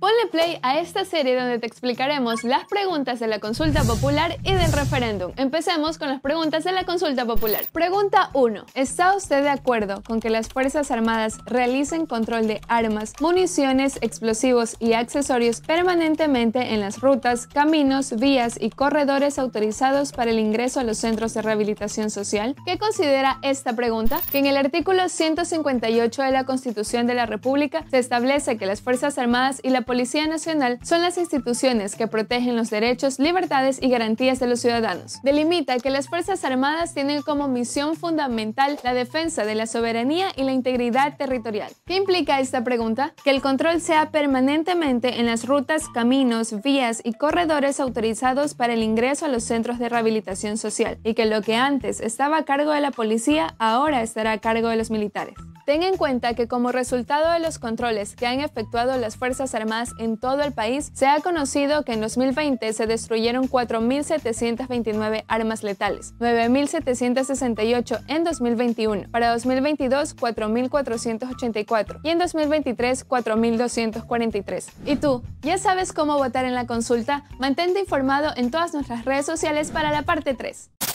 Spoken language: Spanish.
Ponle play a esta serie donde te explicaremos las preguntas de la consulta popular y del referéndum. Empecemos con las preguntas de la consulta popular. Pregunta 1. ¿Está usted de acuerdo con que las Fuerzas Armadas realicen control de armas, municiones, explosivos y accesorios permanentemente en las rutas, caminos, vías y corredores autorizados para el ingreso a los centros de rehabilitación social? ¿Qué considera esta pregunta? Que en el artículo 158 de la Constitución de la República se establece que las Fuerzas Armadas y la Policía Nacional son las instituciones que protegen los derechos, libertades y garantías de los ciudadanos. Delimita que las Fuerzas Armadas tienen como misión fundamental la defensa de la soberanía y la integridad territorial. ¿Qué implica esta pregunta? Que el control sea permanentemente en las rutas, caminos, vías y corredores autorizados para el ingreso a los centros de rehabilitación social y que lo que antes estaba a cargo de la policía ahora estará a cargo de los militares. Ten en cuenta que como resultado de los controles que han efectuado las Fuerzas Armadas en todo el país, se ha conocido que en 2020 se destruyeron 4.729 armas letales, 9.768 en 2021, para 2022 4.484 y en 2023 4.243. ¿Y tú? ¿Ya sabes cómo votar en la consulta? Mantente informado en todas nuestras redes sociales para la parte 3.